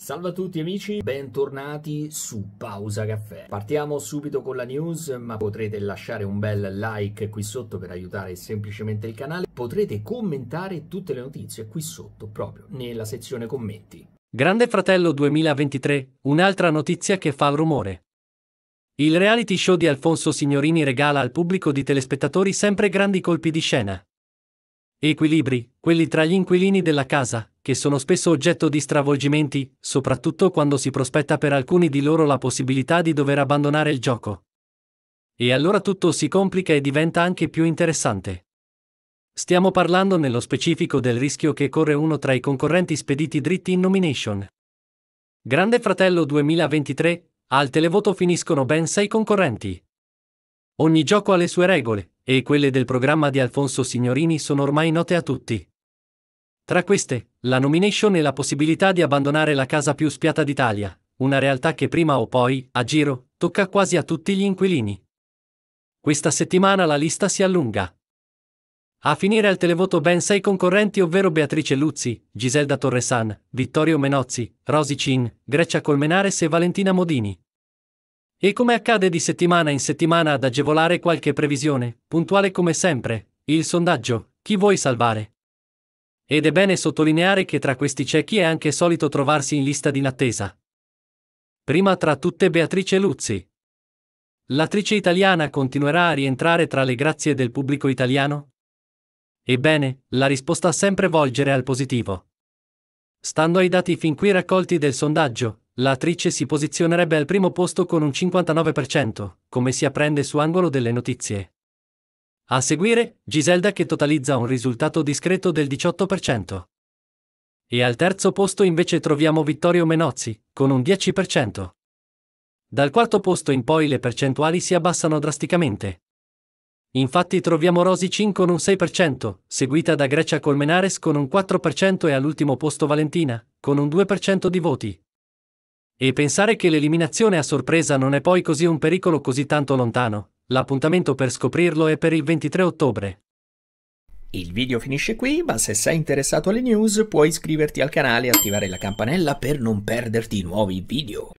Salve a tutti amici, bentornati su Pausa Caffè. Partiamo subito con la news, ma potrete lasciare un bel like qui sotto per aiutare semplicemente il canale. Potrete commentare tutte le notizie qui sotto, proprio nella sezione commenti. Grande Fratello 2023, un'altra notizia che fa il rumore. Il reality show di Alfonso Signorini regala al pubblico di telespettatori sempre grandi colpi di scena. Equilibri, quelli tra gli inquilini della casa, che sono spesso oggetto di stravolgimenti, soprattutto quando si prospetta per alcuni di loro la possibilità di dover abbandonare il gioco. E allora tutto si complica e diventa anche più interessante. Stiamo parlando nello specifico del rischio che corre uno tra i concorrenti spediti dritti in nomination. Grande Fratello 2023, al televoto finiscono ben sei concorrenti. Ogni gioco ha le sue regole, e quelle del programma di Alfonso Signorini sono ormai note a tutti. Tra queste, la nomination e la possibilità di abbandonare la casa più spiata d'Italia, una realtà che prima o poi, a giro, tocca quasi a tutti gli inquilini. Questa settimana la lista si allunga. A finire al televoto ben sei concorrenti ovvero Beatrice Luzzi, Giselda Torresan, Vittorio Menozzi, Rosi Cin, Grecia Colmenares e Valentina Modini. E come accade di settimana in settimana ad agevolare qualche previsione, puntuale come sempre, il sondaggio, chi vuoi salvare? Ed è bene sottolineare che tra questi ciechi è anche solito trovarsi in lista d'inattesa. Prima tra tutte Beatrice Luzzi. L'attrice italiana continuerà a rientrare tra le grazie del pubblico italiano? Ebbene, la risposta sempre volgere al positivo. Stando ai dati fin qui raccolti del sondaggio, L'attrice si posizionerebbe al primo posto con un 59%, come si apprende su angolo delle notizie. A seguire, Giselda che totalizza un risultato discreto del 18%. E al terzo posto invece troviamo Vittorio Menozzi, con un 10%. Dal quarto posto in poi le percentuali si abbassano drasticamente. Infatti troviamo Cin con un 6%, seguita da Grecia Colmenares con un 4% e all'ultimo posto Valentina, con un 2% di voti, e pensare che l'eliminazione a sorpresa non è poi così un pericolo così tanto lontano. L'appuntamento per scoprirlo è per il 23 ottobre. Il video finisce qui, ma se sei interessato alle news puoi iscriverti al canale e attivare la campanella per non perderti nuovi video.